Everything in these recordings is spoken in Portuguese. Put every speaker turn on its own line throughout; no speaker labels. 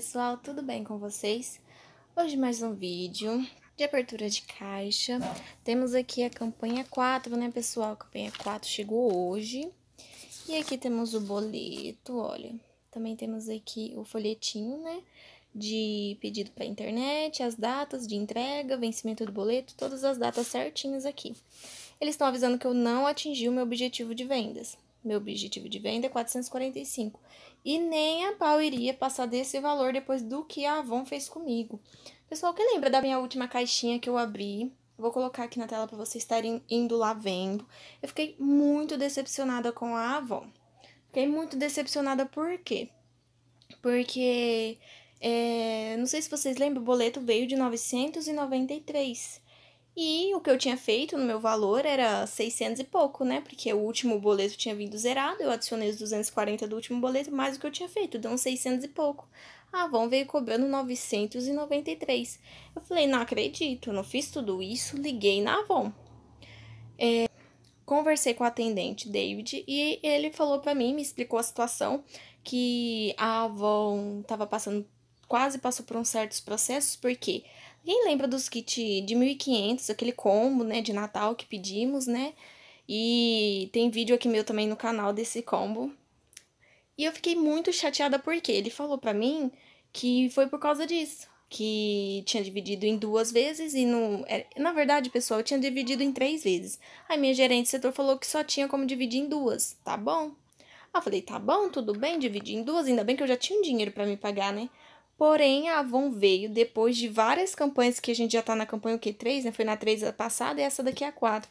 pessoal, tudo bem com vocês? Hoje mais um vídeo de abertura de caixa. Temos aqui a campanha 4, né, pessoal? A campanha 4 chegou hoje. E aqui temos o boleto, olha. Também temos aqui o folhetinho, né, de pedido para internet, as datas de entrega, vencimento do boleto, todas as datas certinhas aqui. Eles estão avisando que eu não atingi o meu objetivo de vendas. Meu objetivo de venda é 445. E nem a pau iria passar desse valor depois do que a Avon fez comigo. Pessoal, quem lembra da minha última caixinha que eu abri? Vou colocar aqui na tela para vocês estarem indo lá vendo. Eu fiquei muito decepcionada com a Avon. Fiquei muito decepcionada por quê? Porque, é, não sei se vocês lembram, o boleto veio de 993. E o que eu tinha feito no meu valor era 600 e pouco, né? Porque o último boleto tinha vindo zerado, eu adicionei os 240 do último boleto, mais o que eu tinha feito, deu uns 600 e pouco. A ah, Avon veio cobrando 993. Eu falei, não acredito, não fiz tudo isso, liguei na Avon. É, conversei com o atendente David e ele falou para mim, me explicou a situação, que a Avon estava passando quase passou por uns certos processos, porque quem lembra dos kits de 1500, aquele combo, né, de Natal que pedimos, né? E tem vídeo aqui meu também no canal desse combo. E eu fiquei muito chateada porque ele falou para mim que foi por causa disso, que tinha dividido em duas vezes e não, é, na verdade, pessoal, eu tinha dividido em três vezes. Aí minha gerente do setor falou que só tinha como dividir em duas, tá bom? Aí eu falei, tá bom, tudo bem, dividir em duas, ainda bem que eu já tinha um dinheiro para me pagar, né? Porém, a Avon veio depois de várias campanhas, que a gente já tá na campanha o que? 3, né? Foi na 3 passada e essa daqui é a 4.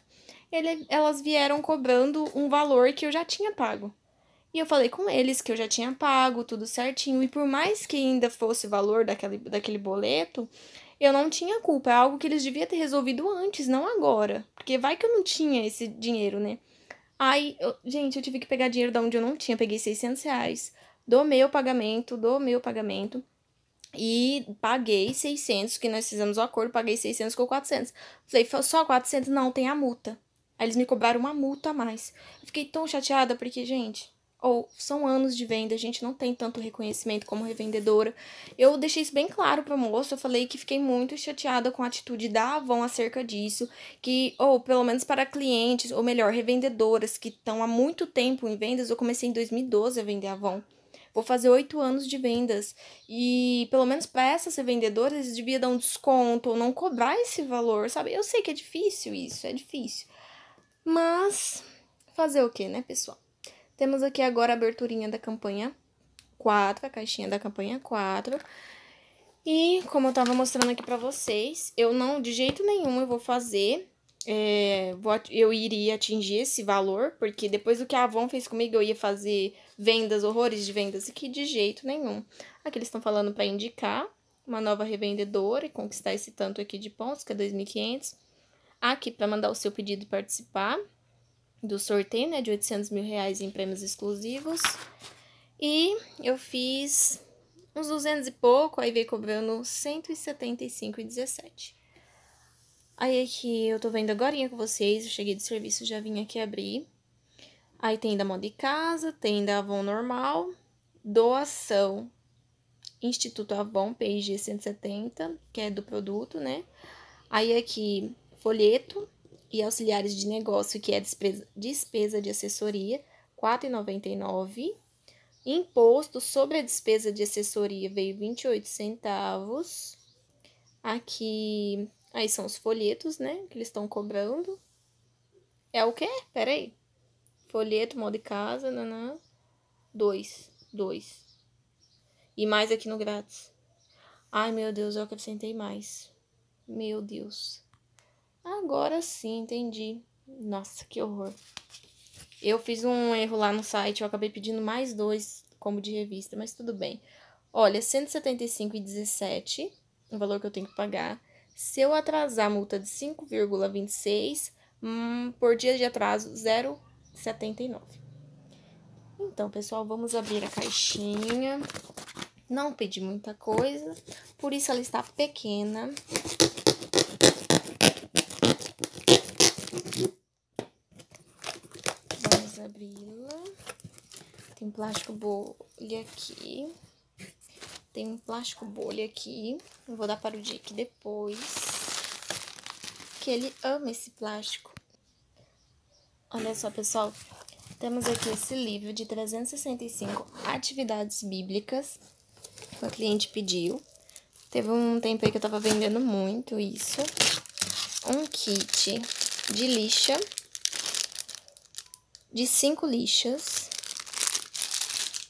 Ele, elas vieram cobrando um valor que eu já tinha pago. E eu falei com eles que eu já tinha pago, tudo certinho. E por mais que ainda fosse o valor daquele, daquele boleto, eu não tinha culpa. É algo que eles deviam ter resolvido antes, não agora. Porque vai que eu não tinha esse dinheiro, né? Aí, eu, gente, eu tive que pegar dinheiro de onde eu não tinha. Peguei 600 reais do meu pagamento, do meu pagamento. E paguei 600, que nós fizemos o acordo, paguei 600 com 400. Falei, só 400? Não, tem a multa. Aí eles me cobraram uma multa a mais. Eu fiquei tão chateada porque, gente, ou oh, são anos de venda, a gente não tem tanto reconhecimento como revendedora. Eu deixei isso bem claro para moça, eu falei que fiquei muito chateada com a atitude da Avon acerca disso, que ou oh, pelo menos para clientes, ou melhor, revendedoras que estão há muito tempo em vendas, eu comecei em 2012 a vender Avon vou fazer oito anos de vendas. E pelo menos para essa ser vendedora, eles deviam dar um desconto ou não cobrar esse valor, sabe? Eu sei que é difícil isso, é difícil. Mas fazer o que, né, pessoal? Temos aqui agora a aberturinha da campanha 4, a caixinha da campanha 4. E como eu tava mostrando aqui pra vocês, eu não, de jeito nenhum, eu vou fazer é, vou, eu iria atingir esse valor, porque depois do que a Avon fez comigo, eu ia fazer vendas, horrores de vendas, e que de jeito nenhum. Aqui eles estão falando para indicar uma nova revendedora e conquistar esse tanto aqui de pontos, que é 2.500. Aqui para mandar o seu pedido e participar do sorteio, né, de 800 mil reais em prêmios exclusivos. E eu fiz uns 200 e pouco, aí veio cobrando 175,17. Aí aqui é eu tô vendo agora com vocês, eu cheguei do serviço, já vim aqui abrir. Aí tem da mão de casa, tem da Avon normal, doação, Instituto Avon PIG 170, que é do produto, né? Aí aqui é folheto e auxiliares de negócio, que é despesa, despesa de assessoria, R$ 4,99. Imposto sobre a despesa de assessoria veio R$ centavos. Aqui Aí são os folhetos, né? Que eles estão cobrando. É o quê? Peraí. Folheto, modo de casa, nanã. Dois. Dois. E mais aqui no grátis. Ai, meu Deus, eu acrescentei mais. Meu Deus. Agora sim, entendi. Nossa, que horror. Eu fiz um erro lá no site, eu acabei pedindo mais dois como de revista, mas tudo bem. Olha, 175,17, o valor que eu tenho que pagar. Se eu atrasar multa de 5,26, hum, por dia de atraso, 0,79. Então, pessoal, vamos abrir a caixinha. Não pedi muita coisa, por isso ela está pequena. Vamos abri-la. Tem plástico bolha aqui. Tem um plástico bolha aqui, eu vou dar para o Dick depois, que ele ama esse plástico. Olha só, pessoal, temos aqui esse livro de 365 atividades bíblicas que o cliente pediu. Teve um tempo aí que eu tava vendendo muito isso. Um kit de lixa, de cinco lixas,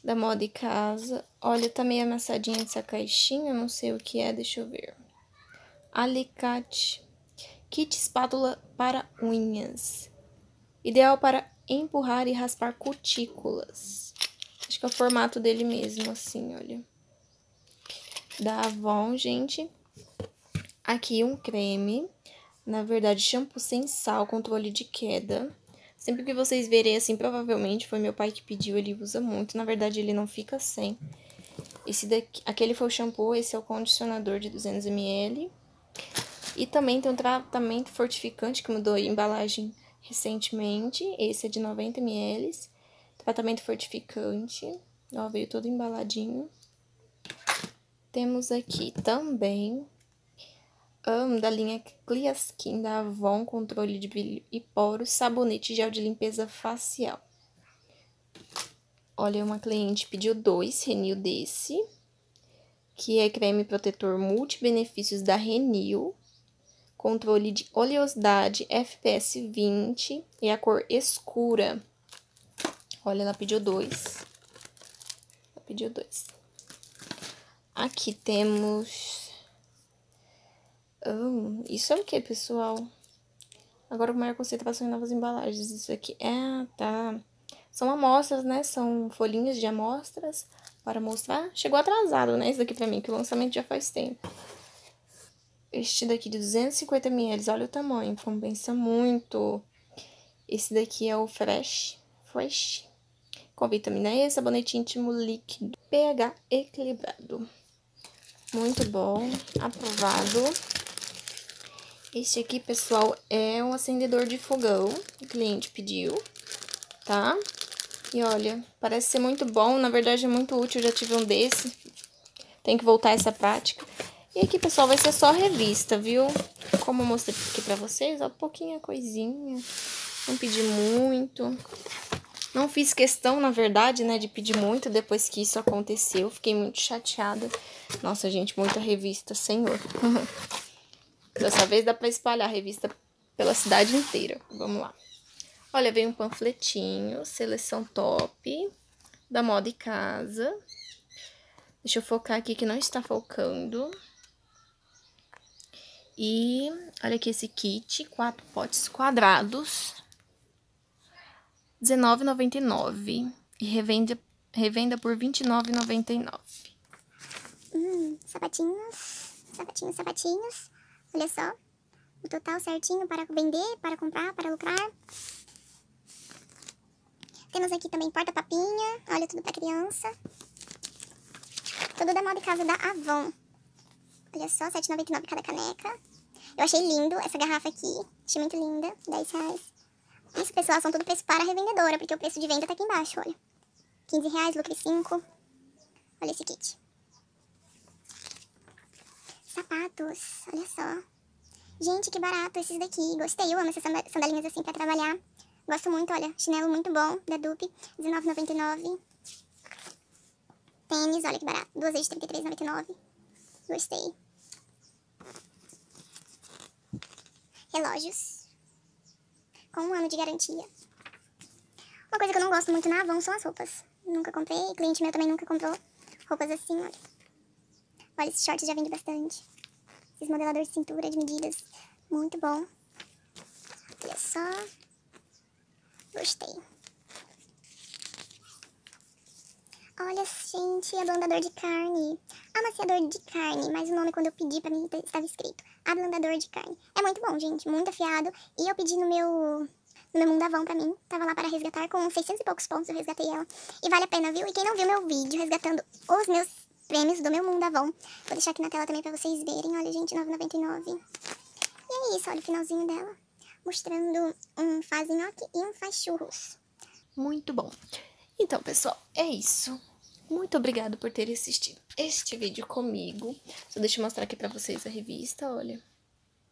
da Moda e Casa. Olha, tá meio amassadinha essa caixinha, não sei o que é, deixa eu ver. Alicate. Kit espátula para unhas. Ideal para empurrar e raspar cutículas. Acho que é o formato dele mesmo, assim, olha. Da Avon, gente. Aqui um creme. Na verdade, shampoo sem sal, controle de queda. Sempre que vocês verem assim, provavelmente foi meu pai que pediu, ele usa muito. Na verdade, ele não fica sem. Esse daqui, aquele foi o shampoo, esse é o condicionador de 200ml. E também tem um tratamento fortificante que mudou a embalagem recentemente. Esse é de 90ml. Tratamento fortificante. Ó, veio todo embaladinho. Temos aqui também Am da linha Skin da Avon, controle de brilho e poros, sabonete gel de limpeza facial. Olha, uma cliente pediu dois Renew desse, que é creme protetor multi-benefícios da Renew, controle de oleosidade FPS 20 e a cor escura. Olha, ela pediu dois. Ela pediu dois. Aqui temos Oh, isso é o que, pessoal? Agora o maior concentração em novas embalagens. Isso aqui. é tá. São amostras, né? São folhinhas de amostras para mostrar. Chegou atrasado, né? Isso daqui pra mim, que o lançamento já faz tempo. Este daqui de 250ml, olha o tamanho, compensa muito. Esse daqui é o Fresh, Fresh, com vitamina E, sabonete íntimo líquido, pH equilibrado. Muito bom, aprovado. Este aqui, pessoal, é um acendedor de fogão, o cliente pediu, tá? E olha, parece ser muito bom, na verdade é muito útil, já tive um desse, tem que voltar essa prática. E aqui, pessoal, vai ser só revista, viu? Como eu mostrei aqui pra vocês, ó, pouquinha coisinha, não pedi muito. Não fiz questão, na verdade, né, de pedir muito depois que isso aconteceu, fiquei muito chateada. Nossa, gente, muita revista, senhor. Dessa vez dá para espalhar a revista pela cidade inteira. Vamos lá. Olha, vem um panfletinho, seleção top, da moda e casa. Deixa eu focar aqui que não está focando. E olha aqui esse kit, quatro potes quadrados. R$19,99. E revenda, revenda por R$29,99.
Hum, sapatinhos, sapatinhos, sapatinhos. Olha só, o total certinho para vender, para comprar, para lucrar. Temos aqui também porta-papinha, olha, tudo para criança. Tudo da moda casa da Avon. Olha só, R$7,99 cada caneca. Eu achei lindo essa garrafa aqui, achei muito linda, 10 reais. Isso, pessoal, são tudo preço para revendedora, porque o preço de venda tá aqui embaixo, olha. 15 reais, lucre 5. Olha esse kit. Sapatos, olha só. Gente, que barato esses daqui. Gostei, eu amo essas sandalinhas assim pra trabalhar. Gosto muito, olha. Chinelo muito bom, da Dupe, R$19,99. Tênis, olha que barato. Duas vezes R$33,99. Gostei. Relógios. Com um ano de garantia. Uma coisa que eu não gosto muito na Avon são as roupas. Nunca comprei, cliente meu também nunca comprou roupas assim, olha. Olha, esse short já vende bastante. Esses modeladores de cintura, de medidas. Muito bom. Olha é só. Gostei. Olha, gente, ablandador de carne. Amaciador de carne, mas o nome quando eu pedi pra mim tá- estava escrito. Ablandador de carne. É muito bom, gente, muito afiado. E eu pedi no meu no meu mundavão pra mim. Tava lá para resgatar com 600 e poucos pontos, eu resgatei ela. E vale a pena, viu? E quem não viu meu vídeo resgatando os meus prêmios do meu mundo Avon. Vou deixar aqui na tela também pra vocês verem. Olha, gente, 9,99. E é isso, olha o finalzinho dela. Mostrando um faz nhoque e um faz churros.
Muito bom. Então, pessoal, é isso. Muito obrigado por ter assistido este vídeo comigo. Só deixa eu mostrar aqui pra vocês a revista, olha.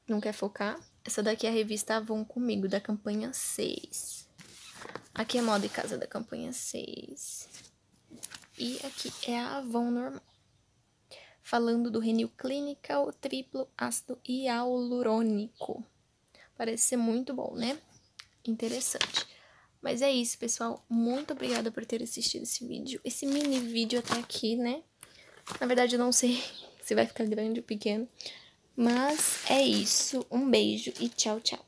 Não quer focar? Essa daqui é a revista Avon comigo, da campanha 6. Aqui é moda e casa da campanha 6. E aqui é a Avon normal. Falando do Renew Clinical, triplo ácido hialurônico. Parece ser muito bom, né? Interessante. Mas é isso, pessoal. Muito obrigada por ter assistido esse vídeo. Esse mini vídeo até aqui, né? Na verdade, eu não sei se vai ficar grande ou pequeno. Mas é isso. Um beijo e tchau, tchau.